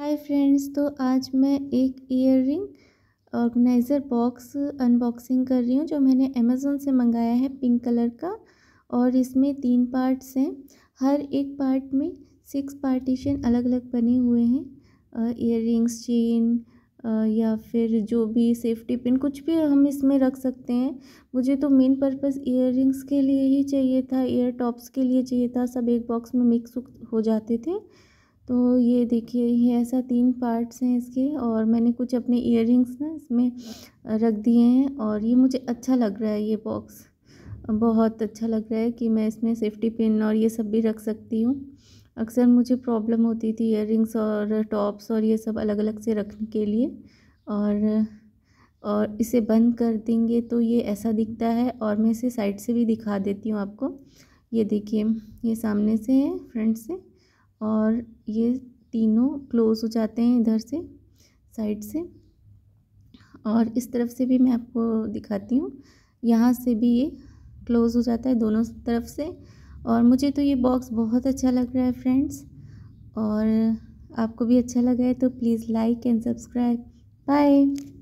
hi friends तो आज मैं एक earring organiser box unboxing कर रही हूँ जो मैंने अमेज़ोन से मंगाया है पिंक कलर का और इसमें तीन पार्ट्स हैं हर एक पार्ट में सिक्स पार्टीशन अलग अलग बने हुए हैं ईयर रिंग्स चेन या फिर जो भी सेफ्टी पिन कुछ भी हम इसमें रख सकते हैं मुझे तो मेन पर्पस ईयर रिंग्स के लिए ही चाहिए था ईयर टॉप्स के लिए चाहिए था सब एक बॉक्स में मिक्स हो जाते थे तो ये देखिए ये ऐसा तीन पार्ट्स हैं इसके और मैंने कुछ अपने इयर ना इसमें रख दिए हैं और ये मुझे अच्छा लग रहा है ये बॉक्स बहुत अच्छा लग रहा है कि मैं इसमें सेफ्टी पिन और ये सब भी रख सकती हूँ अक्सर मुझे प्रॉब्लम होती थी इयर और टॉप्स और ये सब अलग अलग से रखने के लिए और और इसे बंद कर देंगे तो ये ऐसा दिखता है और मैं इसे साइड से भी दिखा देती हूँ आपको ये देखिए ये सामने से है फ्रंट से और ये तीनों क्लोज़ हो जाते हैं इधर से साइड से और इस तरफ से भी मैं आपको दिखाती हूँ यहाँ से भी ये क्लोज़ हो जाता है दोनों तरफ से और मुझे तो ये बॉक्स बहुत अच्छा लग रहा है फ्रेंड्स और आपको भी अच्छा लगा है तो please like and subscribe bye